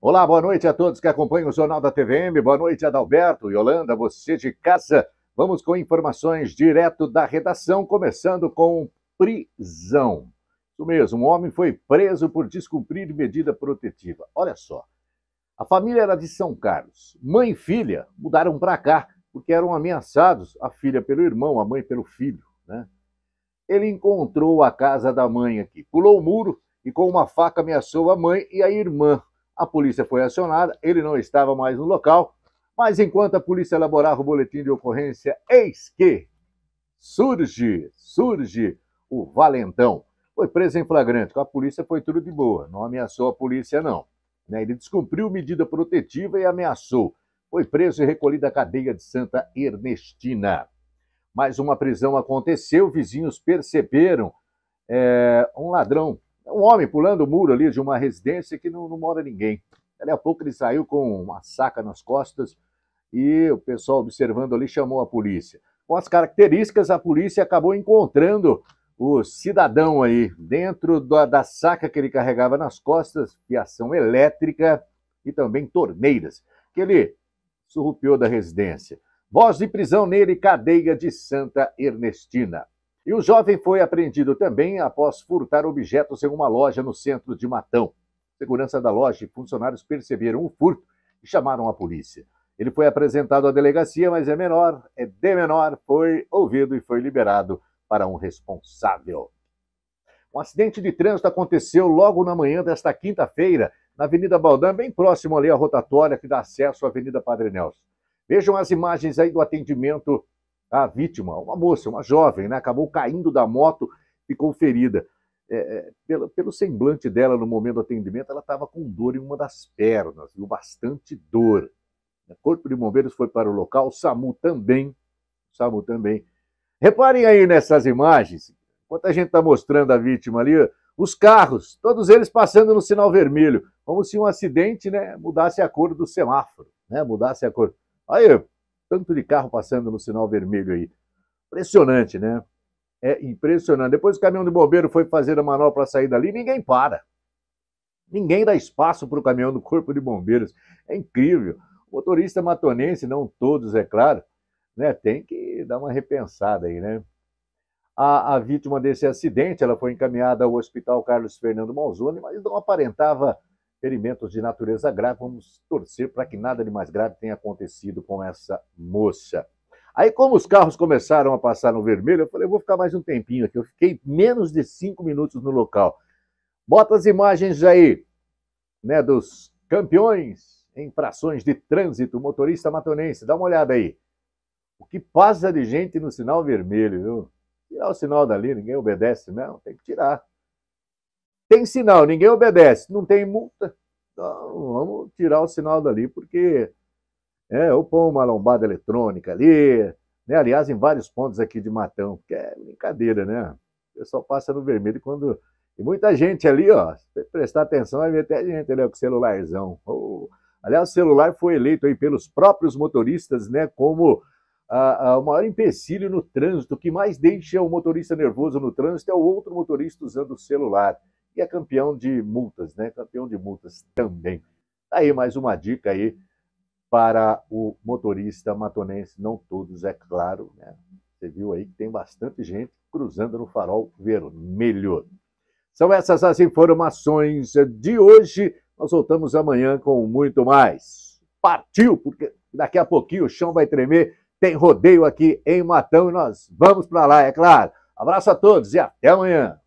Olá, boa noite a todos que acompanham o Jornal da TVM. Boa noite, Adalberto e Holanda, você de casa. Vamos com informações direto da redação, começando com prisão. Isso mesmo, um homem foi preso por descumprir medida protetiva. Olha só, a família era de São Carlos. Mãe e filha mudaram para cá porque eram ameaçados, a filha pelo irmão, a mãe pelo filho. Né? Ele encontrou a casa da mãe aqui, pulou o muro e com uma faca ameaçou a mãe e a irmã a polícia foi acionada, ele não estava mais no local, mas enquanto a polícia elaborava o boletim de ocorrência, eis que surge, surge o valentão. Foi preso em flagrante, com a polícia foi tudo de boa, não ameaçou a polícia não. Né? Ele descumpriu medida protetiva e ameaçou. Foi preso e recolhido à cadeia de Santa Ernestina. Mais uma prisão aconteceu, vizinhos perceberam é, um ladrão um homem pulando o muro ali de uma residência que não, não mora ninguém. Daí a pouco ele saiu com uma saca nas costas e o pessoal observando ali chamou a polícia. Com as características, a polícia acabou encontrando o cidadão aí dentro da, da saca que ele carregava nas costas, fiação elétrica e também torneiras, que ele surrupiou da residência. Voz de prisão nele, cadeia de Santa Ernestina. E o jovem foi apreendido também após furtar objetos em uma loja no centro de Matão. Segurança da loja e funcionários perceberam o furto e chamaram a polícia. Ele foi apresentado à delegacia, mas é menor, é de menor, foi ouvido e foi liberado para um responsável. Um acidente de trânsito aconteceu logo na manhã desta quinta-feira, na Avenida Baldan, bem próximo ali à rotatória que dá acesso à Avenida Padre Nelson. Vejam as imagens aí do atendimento a vítima, uma moça, uma jovem, né, acabou caindo da moto, ficou ferida. É, é pelo, pelo, semblante dela no momento do atendimento, ela estava com dor em uma das pernas, viu? bastante dor. O Corpo de Bombeiros foi para o local, o SAMU também. O SAMU também. Reparem aí nessas imagens, enquanto a gente está mostrando a vítima ali, os carros, todos eles passando no sinal vermelho, como se um acidente né, mudasse a cor do semáforo, né, mudasse a cor. Aí, tanto de carro passando no sinal vermelho aí. Impressionante, né? É impressionante. Depois o caminhão de bombeiro foi fazer a manobra para sair dali, ninguém para. Ninguém dá espaço para o caminhão do Corpo de Bombeiros. É incrível. O motorista matonense, não todos, é claro, né, tem que dar uma repensada aí, né? A, a vítima desse acidente, ela foi encaminhada ao Hospital Carlos Fernando Malzone, mas não aparentava ferimentos de natureza grave. Vamos torcer para que nada de mais grave tenha acontecido com essa moça. Aí, como os carros começaram a passar no vermelho, eu falei, eu vou ficar mais um tempinho aqui. Eu fiquei menos de cinco minutos no local. Bota as imagens aí, né, dos campeões em frações de trânsito, motorista matonense. Dá uma olhada aí. O que passa de gente no sinal vermelho, viu? Tirar o sinal dali, ninguém obedece, não, né? tem que tirar. Tem sinal, ninguém obedece, não tem multa. Então, vamos tirar o sinal dali, porque é, ou pôr uma lombada eletrônica ali, né? aliás, em vários pontos aqui de Matão, porque é brincadeira, né? O pessoal passa no vermelho quando. E muita gente ali, ó, se prestar atenção, vai ver até gente ali ó, com celularzão. Oh. Aliás, o celular foi eleito aí pelos próprios motoristas, né, como a, a, o maior empecilho no trânsito, o que mais deixa o motorista nervoso no trânsito é o outro motorista usando o celular e é campeão de multas, né? Campeão de multas também. Tá aí mais uma dica aí para o motorista matonense, não todos, é claro, né? Você viu aí que tem bastante gente cruzando no farol vermelho. São essas as informações de hoje. Nós voltamos amanhã com muito mais. Partiu, porque daqui a pouquinho o chão vai tremer. Tem rodeio aqui em Matão e nós vamos para lá, é claro. Abraço a todos e até amanhã.